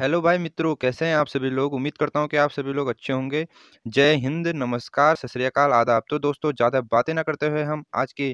Hello भाई मित्रों, कैसे हैं आप सभी लोग? उम्मीद करता हूँ कि आप सभी लोग अच्छे होंगे। जय हिंद, नमस्कार, सत श्रीकाल आदाब। तो दोस्तों ज़्यादा बातें ना करते हुए हम आज की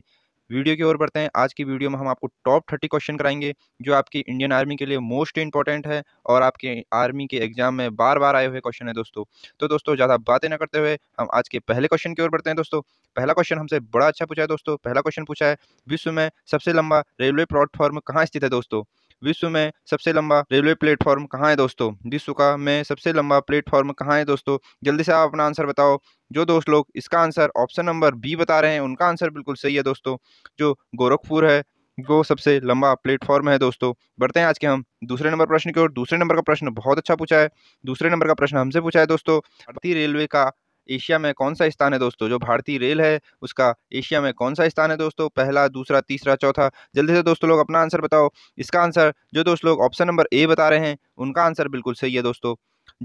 वीडियो की ओर बढ़ते हैं। आज की वीडियो में हम आपको टॉप थर्टी क्वेश्चन कराएंगे जो आपकी इंडियन आर्मी के लिए मोस्ट इंपॉर्टेंट है और आपके आर्मी के एग्जाम में बार-बार आए हुए क्वेश्चन है दोस्तों। तो दोस्तों ज़्यादा बातें ना करते हुए हम आज के पहले क्वेश्चन की ओर बढ़ते हैं दोस्तों। पहला क्वेश्चन हमसे बड़ा अच्छा पूछा है दोस्तों। पहला क्वेश्चन पूछा है विश्व में सबसे लंबा रेलवे प्लेटफॉर्म कहाँ स्थित है दोस्तों? विश्व में सबसे लंबा रेलवे प्लेटफॉर्म कहाँ है दोस्तों विश्व का में सबसे लंबा प्लेटफॉर्म कहाँ है दोस्तों जल्दी से आप अपना आंसर बताओ जो दोस्त लोग इसका आंसर ऑप्शन नंबर बी बता रहे हैं उनका आंसर बिल्कुल सही है दोस्तों जो गोरखपुर है वो सबसे लंबा प्लेटफॉर्म है दोस्तों बढ़ते हैं आज के हम दूसरे नंबर प्रश्न की ओर दूसरे नंबर का प्रश्न बहुत अच्छा पूछा है दूसरे नंबर का प्रश्न हमसे पूछा है दोस्तों भारतीय रेलवे का एशिया में कौन सा स्थान है दोस्तों जो भारतीय रेल है उसका एशिया में कौन सा स्थान है दोस्तों पहला दूसरा तीसरा चौथा जल्दी से दोस्तों लोग अपना आंसर बताओ इसका आंसर जो दोस्त लोग ऑप्शन नंबर ए बता रहे हैं उनका आंसर बिल्कुल सही है दोस्तों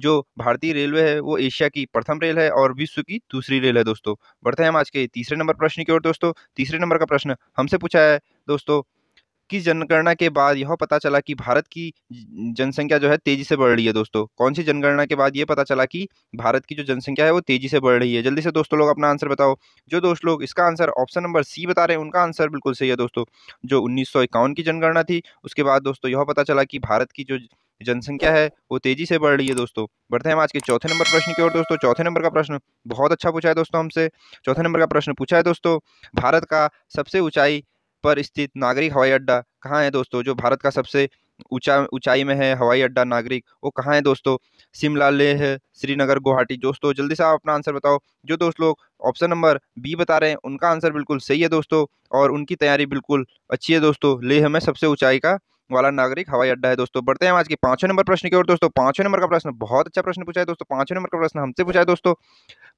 जो भारतीय रेलवे है वो एशिया की प्रथम रेल है और विश्व की दूसरी रेल है दोस्तों बढ़ते हैं हम आज के तीसरे नंबर प्रश्न की ओर दोस्तों तीसरे नंबर का प्रश्न हमसे पूछा है दोस्तों की जनगणना के बाद यह पता चला कि भारत की जनसंख्या जो है तेजी से बढ़ रही है दोस्तों कौन सी जनगणना के बाद ये पता चला कि भारत की जो जनसंख्या है वो तेजी से बढ़ रही है जल्दी से दोस्तों लोग अपना आंसर बताओ जो दोस्त लोग इसका आंसर ऑप्शन नंबर सी बता रहे हैं उनका आंसर बिल्कुल सही है दोस्तों जो उन्नीस की जनगणना थी उसके बाद दोस्तों यह पता चला कि भारत की जो जनसंख्या है वो तेजी से बढ़ रही है दोस्तों बढ़ते हैं हम आज के चौथे नंबर प्रश्न की ओर दोस्तों चौथे नंबर का प्रश्न बहुत अच्छा पूछा है दोस्तों हमसे चौथे नंबर का प्रश्न पूछा है दोस्तों भारत का सबसे ऊंचाई पर स्थित नागरिक हवाई अड्डा कहाँ है दोस्तों जो भारत का सबसे ऊंचा ऊंचाई में है हवाई अड्डा नागरिक वो कहाँ है दोस्तों शिमला लेह श्रीनगर गुवाहाटी दोस्तों जल्दी से आप अपना आंसर बताओ जो दोस्त लोग ऑप्शन नंबर बी बता रहे हैं उनका आंसर बिल्कुल सही है दोस्तों और उनकी तैयारी बिल्कुल अच्छी है दोस्तों लेह में सबसे ऊंचाई का वाला नागरिक हवाई अड्डा है दोस्तों बढ़ते हैं आज के पांचवें नंबर प्रश्न की ओर दोस्तों पांचवें नंबर का प्रश्न बहुत अच्छा प्रश्न पूछा है दोस्तों पांचवें नंबर का प्रश्न हमसे पूछा है दोस्तों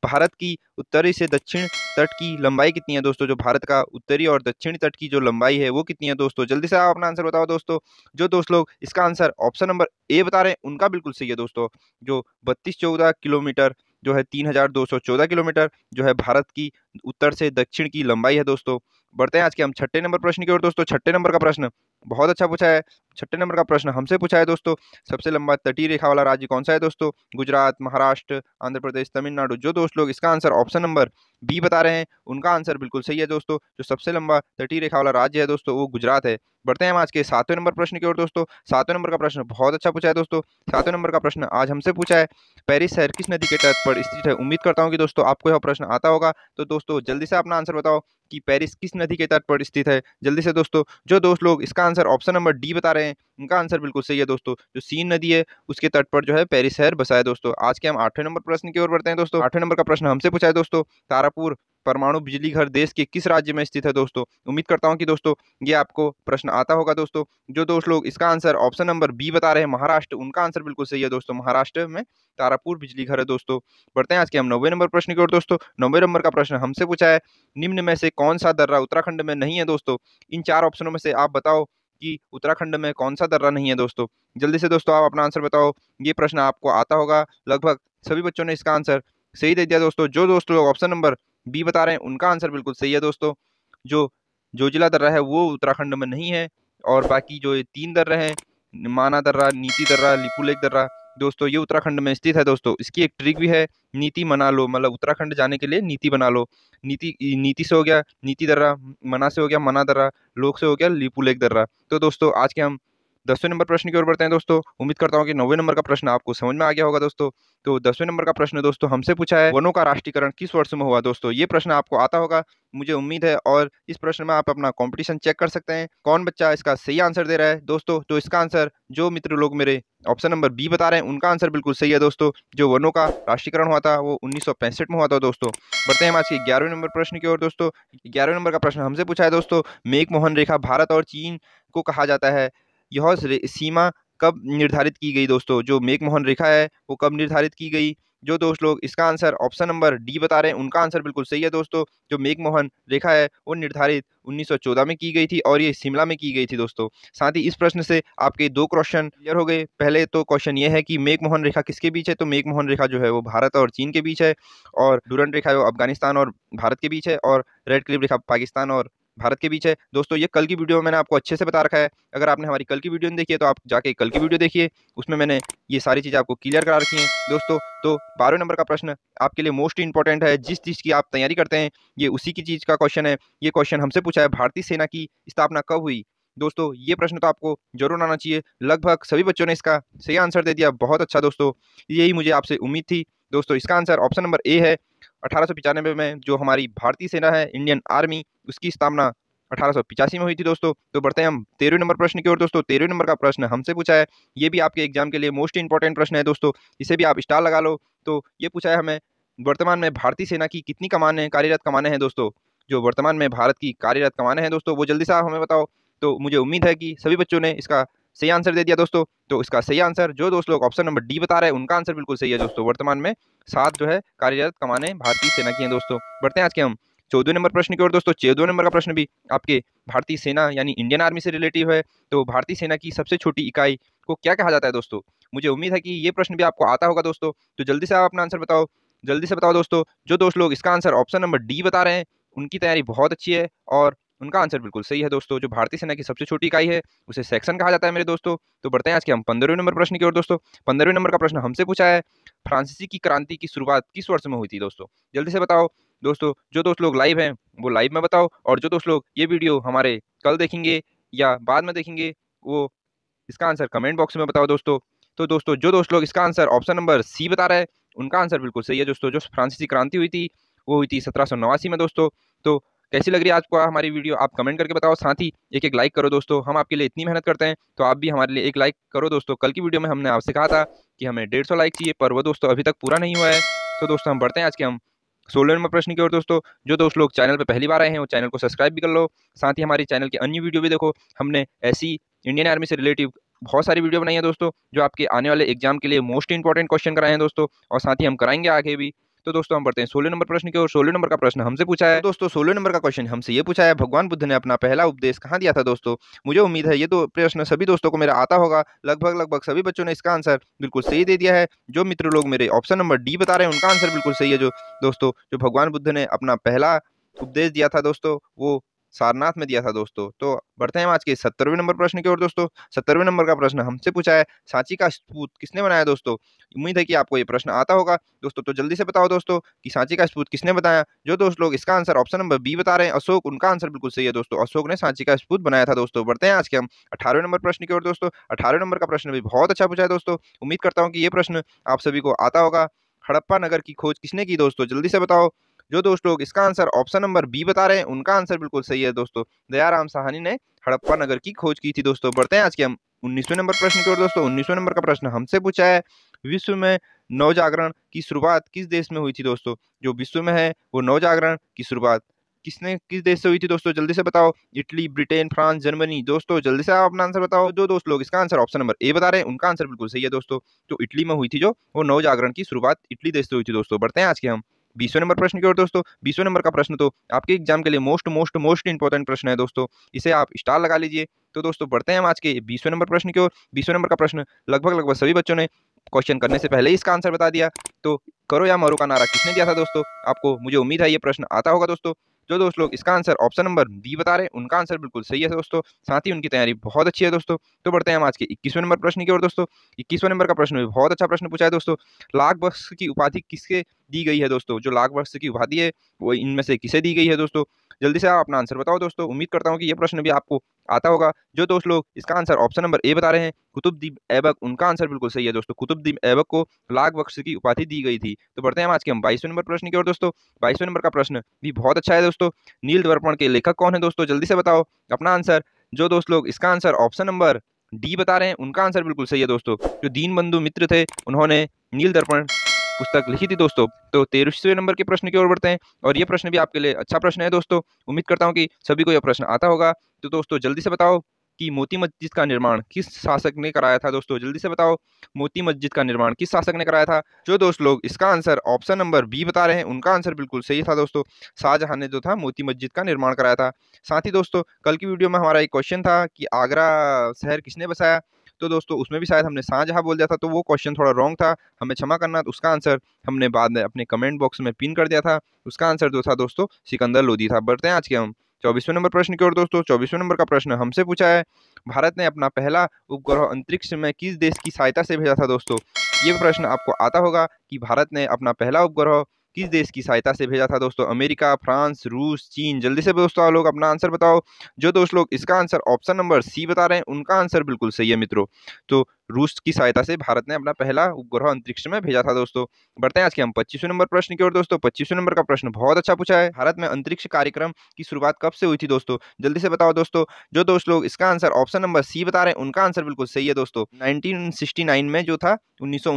भारत की उत्तरी से दक्षिण तट की लंबाई कितनी है दोस्तों जो भारत का उत्तरी और दक्षिणी तट की जो लंबाई है वो कितनी है दोस्तों जल्दी से आप अपना आंसर बताओ दोस्तों जो दोस्त लोग इसका आंसर ऑप्शन नंबर ए बता रहे हैं उनका बिल्कुल सही है दोस्तों जो बत्तीस चौदह किलोमीटर जो है तीन हजार दो सौ चौदह किलोमीटर जो है भारत की उत्तर से दक्षिण की लंबाई है दोस्तों बढ़ते हैं आज के हम छठे नंबर प्रश्न की ओर दोस्तों छठे नंबर का प्रश्न बहुत अच्छा पूछा है छठे नंबर का प्रश्न हमसे पूछा है दोस्तों सबसे लंबा तटीय रेखा वाला राज्य कौन सा है दोस्तों गुजरात महाराष्ट्र आंध्र प्रदेश तमिलनाडु जो दोस्त लोग इसका आंसर ऑप्शन नंबर बी बता रहे हैं उनका आंसर बिल्कुल सही है दोस्तों जो सबसे लंबा तटीय रेखा वाला राज्य है दोस्तों वो गुजरात है बढ़ते हैं हम आज के सातवें नंबर प्रश्न की ओर दोस्तों सातवें नंबर का प्रश्न बहुत अच्छा पूछा है दोस्तों सातवें नंबर का प्रश्न आज हमसे पूछा है पेरिस शहर किस नदी के तट पर स्थित है उम्मीद करता हूँ कि दोस्तों आपको यह प्रश्न आता होगा तो दोस्तों जल्दी से अपना आंसर बताओ कि पेरिस किस नदी के तट पर स्थित है जल्दी से दोस्तों जो दोस्त लोग इसका आंसर ऑप्शन नंबर डी बता रहे हैं इनका आंसर बिल्कुल सही है दोस्तों जो सीन नदी है उसके तट पर जो है पेरिस शहर बसा है दोस्तों आज के हम आठवें नंबर प्रश्न की ओर बढ़ते हैं दोस्तों आठवें नंबर का प्रश्न हमसे पूछा है दोस्तों तारापुर परमाणु बिजली घर देश के किस राज्य में स्थित है दोस्तों उम्मीद करता हूँ कि दोस्तों ये आपको प्रश्न आता होगा दोस्तों जो दोस्त लोग इसका आंसर ऑप्शन नंबर बी बता रहे हैं महाराष्ट्र उनका आंसर बिल्कुल सही है दोस्तों महाराष्ट्र में तारापुर बिजली घर है दोस्तों बढ़ते हैं आज के हम नब्बे नंबर प्रश्न की ओर दोस्तों नब्बे नंबर का प्रश्न हमसे पूछा है निम्न में से कौन सा दर्रा उत्तराखंड में नहीं है दोस्तों इन चार ऑप्शनों में से आप बताओ कि उत्तराखंड में कौन सा दर्रा नहीं है दोस्तों जल्दी से दोस्तों आप अपना आंसर बताओ ये प्रश्न आपको आता होगा लगभग सभी बच्चों ने इसका आंसर सही दे दिया दोस्तों जो दोस्तों लोग ऑप्शन नंबर बी बता रहे हैं उनका आंसर बिल्कुल सही है दोस्तों जो जो जिला दर्रा है वो उत्तराखंड में नहीं है और बाकी जो ये तीन दर्रा हैं माना दर्रा नीति दर्रा लिपुलेख दर्रा दोस्तों ये उत्तराखंड में स्थित है दोस्तों इसकी एक ट्रिक भी है नीति मना लो मतलब उत्तराखंड जाने के लिए नीति बना लो नीति नीति से हो गया नीति दर्रा मना से हो गया मना दर्रा लोक से हो गया लिपुलेख दर्रा तो दोस्तों आज के हम दसवें नंबर प्रश्न की ओर बढ़ते हैं दोस्तों उम्मीद करता हूँ कि नौवे नंबर का प्रश्न आपको समझ में आ गया होगा दोस्तों तो दसवें नंबर का प्रश्न दोस्तों हमसे पूछा है वनों का राष्ट्रीयकरण किस वर्ष में हुआ दोस्तों ये प्रश्न आपको आता होगा मुझे उम्मीद है और इस प्रश्न में आप अपना कॉम्पिटिशन चेक कर सकते हैं कौन बच्चा इसका सही आंसर दे रहा है दोस्तों तो इसका आंसर जो मित्र लोग मेरे ऑप्शन नंबर बी बता रहे हैं उनका आंसर बिल्कुल सही है दोस्तों जो वनों का राष्ट्रीयकरण हुआ था वो उन्नीस में हुआ था दोस्तों बढ़ते हैं आज के ग्यारहवें नंबर प्रश्न की ओर दोस्तों ग्यारहवें नंबर का प्रश्न हमसे पूछा है दोस्तों मेघ मोहन रेखा भारत और चीन को कहा जाता है यह सीमा कब निर्धारित की गई दोस्तों जो मेघमोहन रेखा है वो कब निर्धारित की गई जो दोस्त लोग इसका आंसर ऑप्शन नंबर डी बता रहे हैं उनका आंसर बिल्कुल सही है दोस्तों जो मेघमोहन रेखा है वो निर्धारित 1914 में की गई थी और ये शिमला में की गई थी दोस्तों साथ ही इस प्रश्न से आपके दो क्वेश्चन क्लियर हो गए पहले तो क्वेश्चन ये है कि मेघमोहन रेखा किसके बीच है तो मेघमोहन रेखा जो है वो भारत और चीन के बीच है और डूरन रेखा वो अफगानिस्तान और भारत के बीच है और रेड क्लिप रेखा पाकिस्तान और भारत के बीच है दोस्तों ये कल की वीडियो में मैंने आपको अच्छे से बता रखा है अगर आपने हमारी कल की वीडियो नहीं देखी है तो आप जाके कल की वीडियो देखिए उसमें मैंने ये सारी चीज़ें आपको क्लियर करा रखी हैं दोस्तों तो बारहवें नंबर का प्रश्न आपके लिए मोस्ट इंपॉर्टेंट है जिस चीज़ की आप तैयारी करते हैं ये उसी की चीज़ का क्वेश्चन है ये क्वेश्चन हमसे पूछा है भारतीय सेना की स्थापना कब हुई दोस्तों ये प्रश्न तो आपको जरूर आना चाहिए लगभग सभी बच्चों ने इसका सही आंसर दे दिया बहुत अच्छा दोस्तों यही मुझे आपसे उम्मीद थी दोस्तों इसका आंसर ऑप्शन नंबर ए है अठारह में जो हमारी भारतीय सेना है इंडियन आर्मी उसकी स्थापना अठारह में हुई थी दोस्तों तो बढ़ते हैं हम तेरहवें नंबर प्रश्न की ओर दोस्तों तेरहवें नंबर का प्रश्न हमसे पूछा है ये भी आपके एग्जाम के लिए मोस्ट इंपॉर्टेंट प्रश्न है दोस्तों इसे भी आप स्टार लगा लो तो ये पूछा है हमें वर्तमान में भारतीय सेना की कितनी कमाने कार्यरत कमाने हैं दोस्तों जो वर्तमान में भारत की कार्यरत कमाने हैं दोस्तों वो जल्दी से आप हमें बताओ तो मुझे उम्मीद है कि सभी बच्चों ने इसका सही आंसर दे दिया दोस्तों तो इसका सही आंसर जो दोस्त लोग ऑप्शन नंबर डी बता रहे हैं उनका आंसर बिल्कुल सही है दोस्तों वर्तमान में सात जो है कार्यरत कमाने भारतीय सेना की है दोस्तों बढ़ते हैं आज के हम चौदह नंबर प्रश्न की ओर दोस्तों चौदह नंबर का प्रश्न भी आपके भारतीय सेना यानी इंडियन आर्मी से रिलेटिव है तो भारतीय सेना की सबसे छोटी इकाई को क्या कहा जाता है दोस्तों मुझे उम्मीद है कि ये प्रश्न भी आपको आता होगा दोस्तों तो जल्दी से आप अपना आंसर बताओ जल्दी से बताओ दोस्तों जो दोस्त लोग इसका आंसर ऑप्शन नंबर डी बता रहे हैं उनकी तैयारी बहुत अच्छी है और उनका आंसर बिल्कुल सही है दोस्तों जो भारतीय सेना की सबसे छोटी इकाई है उसे सेक्शन कहा जाता है मेरे दोस्तों तो बढ़ते हैं आज के हम पंद्रहवें नंबर प्रश्न की ओर दोस्तों पंद्रहवें नंबर का प्रश्न हमसे पूछा है फ्रांसीसी की क्रांति की शुरुआत किस वर्ष में हुई थी दोस्तों जल्दी से बताओ दोस्तों जो दोस्त लोग लाइव हैं वो लाइव में बताओ और जो दोस्त लोग ये वीडियो हमारे कल देखेंगे या बाद में देखेंगे वो इसका आंसर कमेंट बॉक्स में बताओ दोस्तों तो दोस्तों जो दोस्त लोग इसका आंसर ऑप्शन नंबर सी बता रहे हैं उनका आंसर बिल्कुल सही है दोस्तों जो फ्रांसीसी क्रांति हुई थी वो हुई थी सत्रह में दोस्तों तो कैसी लग रही है आपको हमारी वीडियो आप कमेंट करके बताओ साथ ही एक एक लाइक करो दोस्तों हम आपके लिए इतनी मेहनत करते हैं तो आप भी हमारे लिए एक लाइक करो दोस्तों कल की वीडियो में हमने आपसे कहा था कि हमें डेढ़ लाइक चाहिए पर वो दोस्तों अभी तक पूरा नहीं हुआ है तो दोस्तों हम बढ़ते हैं आज के हम सोलह नंबर प्रश्न की ओर दोस्तों जो दोस्त लोग चैनल पर पहली बार आए हैं वो चैनल को सब्सक्राइब भी कर लो साथ ही हमारे चैनल की अन्य वीडियो भी देखो हमने ऐसी इंडियन आर्मी से रिलेटिव बहुत सारी वीडियो बनाई है दोस्तों जो आपके आने वाले एग्जाम के लिए मोस्ट इंपॉर्टेंट क्वेश्चन कराए हैं दोस्तों और साथ ही हम कराएंगे आगे भी तो दोस्तों हम पढ़ते हैं सोलह नंबर प्रश्न की और सोलह नंबर का प्रश्न हमसे पूछा है तो दोस्तों सोलह नंबर का क्वेश्चन हमसे ये पूछा है भगवान बुद्ध ने अपना पहला उपदेश कहाँ दिया था दोस्तों मुझे उम्मीद है ये तो प्रश्न सभी दोस्तों को मेरा आता होगा लगभग लगभग सभी बच्चों ने इसका आंसर बिल्कुल सही दे दिया है जो मित्र लोग मेरे ऑप्शन नंबर डी बता रहे हैं उनका आंसर बिल्कुल सही है जो दोस्तों जो भगवान बुद्ध ने अपना पहला उपदेश दिया था दोस्तों वो सारनाथ में दिया था दोस्तों तो बढ़ते हैं आज के सत्तरवें नंबर प्रश्न की ओर दोस्तों सत्तरवें नंबर का प्रश्न हमसे पूछा है सांची का स्पूत किसने बनाया दोस्तों उम्मीद है कि आपको ये प्रश्न आता होगा दोस्तों तो जल्दी से बताओ दोस्तों कि सांची का स्पूत किसने बताया जो दोस्त लोग इसका आंसर ऑप्शन नंबर बी बता रहे हैं अशोक उनका आंसर बिल्कुल सही है दोस्तों अशोक ने सांची का स्पूत बनाया था दोस्तों बढ़ते हैं आज के हम अठारहवें नंबर प्रश्न की ओर दोस्तों अठारहवें नंबर का प्रश्न भी बहुत अच्छा पूछा है दोस्तों उम्मीद करता हूँ कि ये प्रश्न आप सभी को आता होगा हड़प्पा नगर की खोज किसने की दोस्तों जल्दी से बताओ जो दोस्त लोग इसका आंसर ऑप्शन नंबर बी बता रहे हैं उनका आंसर बिल्कुल सही है दोस्तों दयाराम साहनी ने हड़प्पा नगर की खोज की थी दोस्तों बढ़ते हैं आज के हम उन्नीसवें नंबर प्रश्न की ओर दोस्तों उन्नीसवें नंबर का प्रश्न हमसे पूछा है विश्व में नवजागरण की शुरुआत किस देश में हुई थी दोस्तों जो विश्व में है वो नवजागरण की शुरुआत किसने किस देश से हुई थी दोस्तों जल्दी से बताओ इटली ब्रिटेन फ्रांस जर्मनी दोस्तों जल्दी से आप अपना आंसर बताओ जो दोस्त लोग इसका आंसर ऑप्शन नंबर ए बता रहे हैं उनका आंसर बिल्कुल सही है दोस्तों जो इटली में हुई थी जो वो नवजागरण की शुरुआत इटली देश से हुई थी दोस्तों बढ़ते हैं आज के हम बीसवें नंबर प्रश्न की ओर दोस्तों बीसवें नंबर का प्रश्न तो आपके एग्जाम के लिए मोस्ट मोस्ट मोस्ट इंपॉर्टेंट प्रश्न है दोस्तों इसे आप स्टार लगा लीजिए तो दोस्तों बढ़ते हैं हम आज के बीसवें नंबर प्रश्न की ओर बीसवें नंबर का प्रश्न लगभग लगभग सभी बच्चों ने क्वेश्चन करने से पहले ही इसका आंसर बता दिया तो करो या मरो का नारा किसने दिया था दोस्तों आपको मुझे उम्मीद है ये प्रश्न आता होगा दोस्तों जो दोस्त लोग इसका आंसर ऑप्शन नंबर बी बता रहे हैं उनका आंसर बिल्कुल सही है दोस्तों साथ ही उनकी तैयारी बहुत अच्छी है दोस्तों तो बढ़ते हैं हम आज के इक्कीसवें नंबर प्रश्न की ओर दोस्तों इक्कीसवें नंबर का प्रश्न भी बहुत अच्छा प्रश्न पूछा है दोस्तों लाख वर्ष की उपाधि किसके दी गई है दोस्तों जो लाख वर्ष की उपाधि है वो इनमें से किसे दी गई है दोस्तों जल्दी से आप अपना आंसर बताओ दोस्तों उम्मीद करता हूँ कि यह प्रश्न भी आपको आता होगा जो दोस्त लोग इसका आंसर ऑप्शन नंबर ए बता रहे हैं कुतुबदीप ऐबक उनका आंसर बिल्कुल सही है दोस्तों कुतुबदीप ऐबक को लाग बख्श की उपाधि दी गई थी तो बढ़ते हैं आज के हम बाईसवें नंबर प्रश्न की ओर दोस्तों बाईसवें नंबर का प्रश्न भी बहुत अच्छा है दोस्तों नील दर्पण के लेखक कौन है दोस्तों जल्दी से बताओ अपना आंसर जो दोस्त लोग इसका आंसर ऑप्शन नंबर डी बता रहे हैं उनका आंसर बिल्कुल सही है दोस्तों जो दीन बंधु मित्र थे उन्होंने नील दर्पण पुस्तक लिखी थी दोस्तों तो तेरहवें नंबर के प्रश्न की ओर बढ़ते हैं और ये प्रश्न भी आपके लिए अच्छा प्रश्न है दोस्तों उम्मीद करता हूँ कि सभी को यह प्रश्न आता होगा तो दोस्तों जल्दी से बताओ कि मोती मस्जिद का निर्माण किस शासक ने कराया था दोस्तों जल्दी से बताओ मोती मस्जिद का निर्माण किस शासक ने कराया था जो दोस्त लोग इसका आंसर ऑप्शन नंबर बी बता रहे हैं उनका आंसर बिल्कुल सही था दोस्तों शाहजहां ने जो था मोती मस्जिद का निर्माण कराया था साथ ही दोस्तों कल की वीडियो में हमारा एक क्वेश्चन था कि आगरा शहर किसने बसाया तो दोस्तों उसमें भी शायद हमने शाहजहाँ बोल दिया था तो वो क्वेश्चन थोड़ा रॉन्ग था हमें क्षमा करना तो उसका आंसर हमने बाद में अपने कमेंट बॉक्स में पिन कर दिया था उसका आंसर जो था दोस्तों सिकंदर लोधी था बढ़ते हैं आज के हम चौबीसवें नंबर प्रश्न की ओर दोस्तों चौबीसवें नंबर का प्रश्न हमसे पूछा है भारत ने अपना पहला उपग्रह अंतरिक्ष में किस देश की सहायता से भेजा था दोस्तों ये प्रश्न आपको आता होगा कि भारत ने अपना पहला उपग्रह किस देश की सहायता से भेजा था दोस्तों अमेरिका फ्रांस रूस चीन जल्दी से दोस्तों लोग अपना आंसर बताओ जो दोस्त लोग इसका आंसर ऑप्शन नंबर सी बता रहे हैं उनका आंसर बिल्कुल सही है मित्रों तो रूस की सहायता से भारत ने अपना पहला उपग्रह अंतरिक्ष में भेजा था दोस्तों बढ़ते हैं आज के हम पच्चीसवें नंबर प्रश्न की ओर दोस्तों पच्चीसवें नंबर का प्रश्न बहुत अच्छा पूछा है भारत में अंतरिक्ष कार्यक्रम की शुरुआत कब से हुई थी दोस्तों जल्दी से बताओ दोस्तों जो दोस्त लोग इसका आंसर ऑप्शन नंबर सी बता रहे हैं उनका आंसर बिल्कुल सही है दोस्तों नाइनटीन में जो था उन्नीस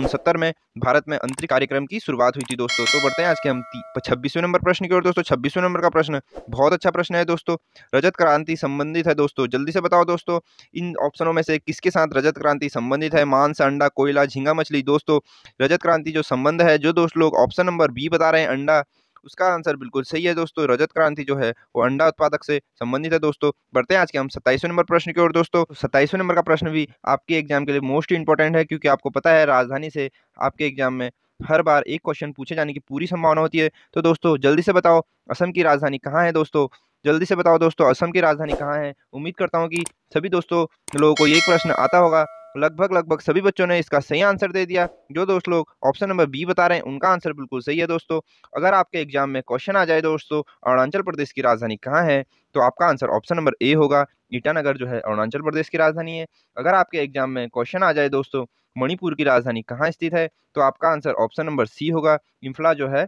में भारत में अंतरिक्ष कार्यक्रम की शुरुआत हुई थी दोस्तों तो बढ़ते हैं आज के हम छब्बीसवें नंबर प्रश्न की ओर दोस्तों छब्बीसवें नंबर का प्रश्न बहुत अच्छा प्रश्न है दोस्तों रजत क्रांति संबंधित है दोस्तों जल्दी से बताओ दोस्तों इन ऑप्शनों में से किसके साथ रजत क्रांति संबंधित संबंधित है मांस अंडा कोयला झींगा मछली दोस्तों रजत क्रांति जो संबंध है जो दोस्त लोग ऑप्शन नंबर बी बता रहे हैं अंडा उसका आंसर बिल्कुल सही है दोस्तों रजत क्रांति जो है वो अंडा उत्पादक से संबंधित है दोस्तों बढ़ते हैं आज के हम सत्ताईसवें नंबर प्रश्न की ओर दोस्तों सत्ताईसवें नंबर का प्रश्न भी आपके एग्जाम के लिए मोस्ट इंपॉर्टेंट है क्योंकि आपको पता है राजधानी से आपके एग्जाम में हर बार एक क्वेश्चन पूछे जाने की पूरी संभावना होती है तो दोस्तों जल्दी से बताओ असम की राजधानी कहाँ है दोस्तों जल्दी से बताओ दोस्तों असम की राजधानी कहाँ है उम्मीद करता हूँ कि सभी दोस्तों लोगों को ये प्रश्न आता होगा लगभग लगभग सभी बच्चों ने इसका सही आंसर दे दिया जो दोस्त लोग ऑप्शन नंबर बी बता रहे हैं उनका आंसर बिल्कुल सही है दोस्तों अगर आपके एग्जाम में क्वेश्चन आ जाए दोस्तों अरुणाचल प्रदेश की राजधानी कहाँ है तो आपका आंसर ऑप्शन नंबर ए होगा ईटानगर जो है अरुणाचल प्रदेश की राजधानी है अगर आपके एग्जाम में क्वेश्चन आ जाए दोस्तों मणिपुर की राजधानी कहाँ स्थित है तो आपका आंसर ऑप्शन नंबर सी होगा इम्फला जो है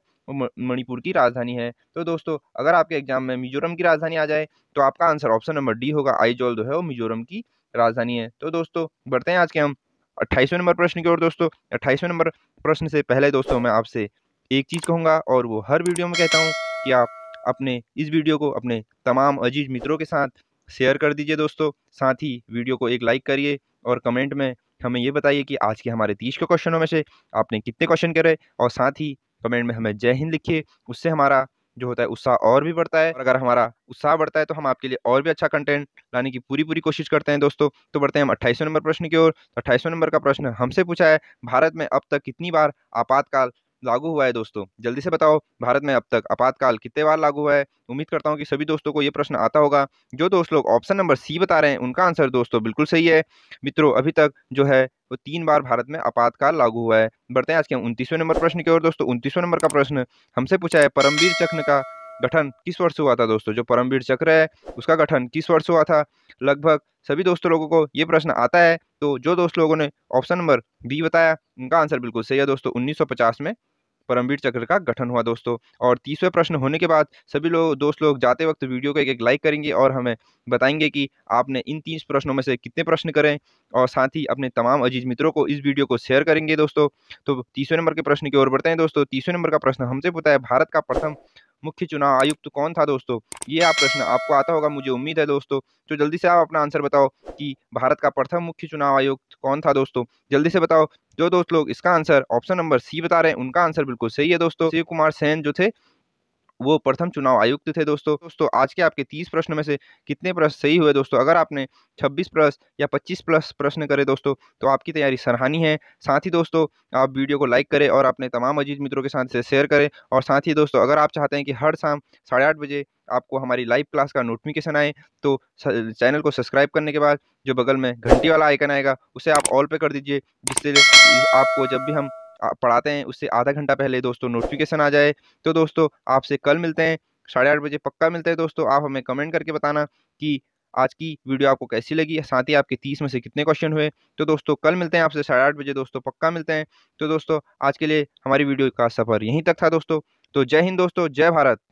मणिपुर की राजधानी है तो दोस्तों अगर आपके एग्जाम में मिजोरम की राजधानी आ जाए तो आपका आंसर ऑप्शन नंबर डी होगा आईजोल जो है वो मिजोरम की राजधानी है तो दोस्तों बढ़ते हैं आज के हम अट्ठाईसवें नंबर प्रश्न की ओर दोस्तों अट्ठाईसवें नंबर प्रश्न से पहले दोस्तों मैं आपसे एक चीज़ कहूँगा और वो हर वीडियो में कहता हूँ कि आप अपने इस वीडियो को अपने तमाम अजीज मित्रों के साथ शेयर कर दीजिए दोस्तों साथ ही वीडियो को एक लाइक करिए और कमेंट में हमें ये बताइए कि आज के हमारे तीस के क्वेश्चनों में से आपने कितने क्वेश्चन करे और साथ ही कमेंट में हमें जय हिंद लिखिए उससे हमारा जो होता है उत्साह और भी बढ़ता है और अगर हमारा उत्साह बढ़ता है तो हम आपके लिए और भी अच्छा कंटेंट लाने की पूरी पूरी कोशिश करते हैं दोस्तों तो बढ़ते हैं हम अट्ठाईसवें नंबर प्रश्न की ओर तो अट्ठाईसवें नंबर का प्रश्न हमसे पूछा है भारत में अब तक कितनी बार आपातकाल लागू हुआ है दोस्तों जल्दी से बताओ भारत में अब तक आपातकाल कितने बार लागू हुआ है उम्मीद करता हूँ कि सभी दोस्तों को ये प्रश्न आता होगा जो दोस्त लोग ऑप्शन नंबर सी बता रहे हैं उनका आंसर दोस्तों बिल्कुल सही है मित्रों अभी तक जो है वो तो तीन बार भारत में आपातकाल लागू हुआ है बढ़ते हैं आज के उनतीसवें नंबर प्रश्न की ओर दोस्तों उनतीसवें नंबर का प्रश्न हमसे पूछा है परमवीर चक्र का गठन किस वर्ष हुआ था दोस्तों जो परमवीर चक्र है उसका गठन किस वर्ष हुआ था लगभग सभी दोस्तों लोगों को ये प्रश्न आता है तो जो दोस्त लोगों ने ऑप्शन नंबर बी बताया उनका आंसर बिल्कुल सही है दोस्तों 1950 में परमवीर चक्र का गठन हुआ दोस्तों और तीसरे प्रश्न होने के बाद सभी लोग दोस्त लोग जाते वक्त वीडियो को एक एक लाइक करेंगे और हमें बताएंगे कि आपने इन तीन प्रश्नों में से कितने प्रश्न करें और साथ ही अपने तमाम अजीज मित्रों को इस वीडियो को शेयर करेंगे दोस्तों तो तीसरे नंबर के प्रश्न की ओर बढ़ते हैं दोस्तों तीसरे नंबर का प्रश्न हमसे पूछता है भारत का प्रथम मुख्य चुनाव आयुक्त कौन था दोस्तों ये आप प्रश्न आपको आता होगा मुझे उम्मीद है दोस्तों तो जल्दी से आप अपना आंसर बताओ कि भारत का प्रथम मुख्य चुनाव आयुक्त कौन था दोस्तों जल्दी से बताओ जो दोस्त लोग इसका आंसर ऑप्शन नंबर सी बता रहे हैं उनका आंसर बिल्कुल सही है दोस्तों शिव कुमार सेन जो थे वो प्रथम चुनाव आयुक्त थे दोस्तों दोस्तों आज के आपके तीस प्रश्न में से कितने प्रश्न सही हुए दोस्तों अगर आपने छब्बीस प्लस या पच्चीस प्लस प्रश्न करे दोस्तों तो आपकी तैयारी सराहनीय है साथ ही दोस्तों आप वीडियो को लाइक करें और अपने तमाम अजीज मित्रों के साथ इसे शेयर करें और साथ ही दोस्तों अगर आप चाहते हैं कि हर शाम साढ़े आठ बजे आपको हमारी लाइव क्लास का नोटिफिकेशन आए तो चैनल को सब्सक्राइब करने के बाद जो बगल में घंटी वाला आइकन आएगा उसे आप ऑल पे कर दीजिए जिससे आपको जब भी हम पढ़ाते हैं उससे आधा घंटा पहले दोस्तों नोटिफिकेशन आ जाए तो दोस्तों आपसे कल मिलते हैं साढ़े आठ बजे पक्का मिलते हैं दोस्तों आप हमें कमेंट करके बताना कि आज की वीडियो आपको कैसी लगी साथ ही आपके तीस में से कितने क्वेश्चन हुए तो दोस्तों कल मिलते हैं आपसे साढ़े आठ बजे दोस्तों पक्का मिलते हैं तो दोस्तों आज के लिए हमारी वीडियो का सफ़र यहीं तक था दोस्तों तो जय हिंद दोस्तों जय भारत